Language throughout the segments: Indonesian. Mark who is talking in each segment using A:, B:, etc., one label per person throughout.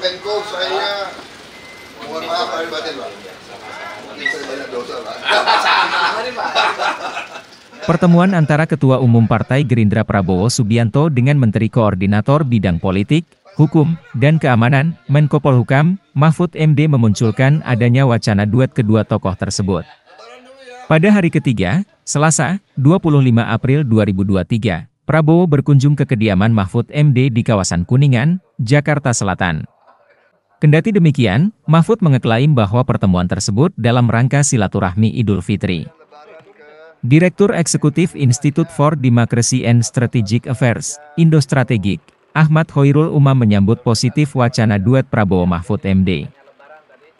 A: Penko saya mohon maaf lahir batin Pak. ini banyak dosa Pak. Pertemuan antara Ketua Umum Partai Gerindra Prabowo Subianto dengan Menteri Koordinator Bidang Politik, Hukum, dan Keamanan, Menko Polhukam, Mahfud MD memunculkan adanya wacana duet kedua tokoh tersebut. Pada hari ketiga, Selasa, 25 April 2023, Prabowo berkunjung ke kediaman Mahfud MD di kawasan Kuningan, Jakarta Selatan. Kendati demikian, Mahfud mengeklaim bahwa pertemuan tersebut dalam rangka silaturahmi Idul Fitri. Direktur Eksekutif Institute for Democracy and Strategic Affairs, Indo Strategik, Ahmad Hoirul Umam menyambut positif wacana duet Prabowo Mahfud MD.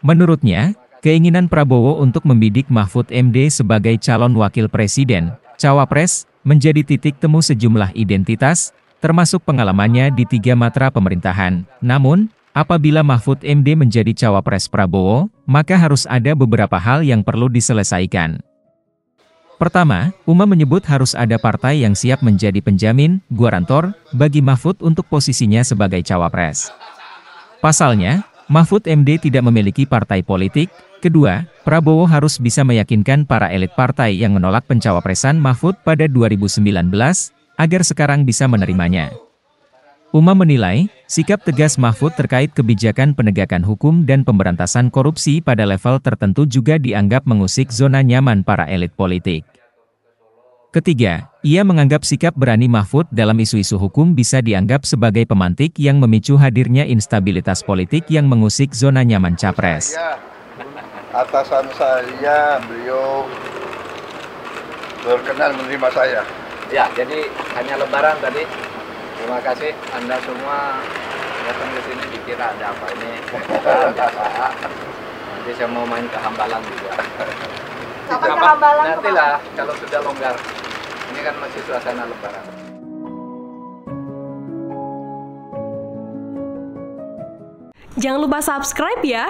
A: Menurutnya, keinginan Prabowo untuk membidik Mahfud MD sebagai calon wakil presiden, cawapres, menjadi titik temu sejumlah identitas, termasuk pengalamannya di tiga matra pemerintahan. Namun, Apabila Mahfud MD menjadi cawapres Prabowo, maka harus ada beberapa hal yang perlu diselesaikan. Pertama, Uma menyebut harus ada partai yang siap menjadi penjamin, guarantor, bagi Mahfud untuk posisinya sebagai cawapres. Pasalnya, Mahfud MD tidak memiliki partai politik. Kedua, Prabowo harus bisa meyakinkan para elit partai yang menolak pencawapresan Mahfud pada 2019, agar sekarang bisa menerimanya. Uma menilai, sikap tegas Mahfud terkait kebijakan penegakan hukum dan pemberantasan korupsi pada level tertentu juga dianggap mengusik zona nyaman para elit politik. Ketiga, ia menganggap sikap berani Mahfud dalam isu-isu hukum bisa dianggap sebagai pemantik yang memicu hadirnya instabilitas politik yang mengusik zona nyaman capres. Iya. Atasan saya, beliau berkenan menerima saya. Ya, jadi hanya lebaran tadi Terima kasih Anda semua datang ke sini dikira ada apa ini. Nanti saya mau main ke Hambalang juga.
B: Kapan ke Hambalang?
A: lah kalau sudah longgar. Ini kan masih suasana lebaran. Jangan lupa subscribe ya.